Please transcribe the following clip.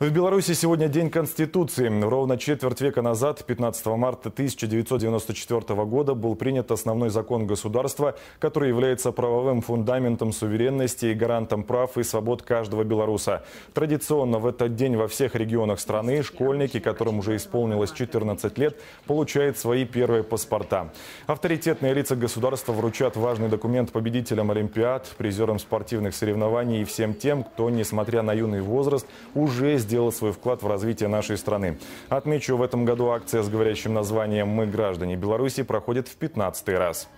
В Беларуси сегодня День Конституции. Ровно четверть века назад, 15 марта 1994 года, был принят основной закон государства, который является правовым фундаментом суверенности и гарантом прав и свобод каждого белоруса. Традиционно в этот день во всех регионах страны школьники, которым уже исполнилось 14 лет, получают свои первые паспорта. Авторитетные лица государства вручат важный документ победителям Олимпиад, призерам спортивных соревнований и всем тем, кто, несмотря на юный возраст, уже сделала свой вклад в развитие нашей страны. Отмечу, в этом году акция с говорящим названием «Мы граждане Беларуси» проходит в 15 раз.